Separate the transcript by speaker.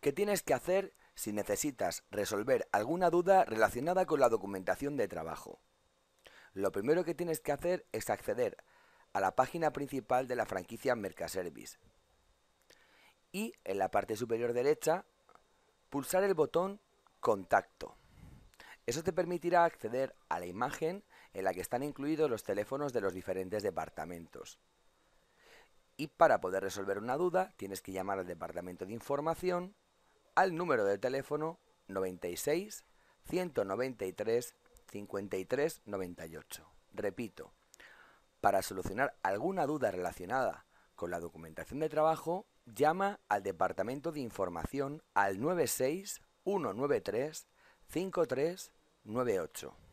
Speaker 1: ¿Qué tienes que hacer si necesitas resolver alguna duda relacionada con la documentación de trabajo. Lo primero que tienes que hacer es acceder a la página principal de la franquicia Mercaservice y en la parte superior derecha pulsar el botón Contacto. Eso te permitirá acceder a la imagen en la que están incluidos los teléfonos de los diferentes departamentos. Y para poder resolver una duda, tienes que llamar al departamento de información al número de teléfono 96 193 5398 Repito, para solucionar alguna duda relacionada con la documentación de trabajo, llama al Departamento de Información al 96 193 5398.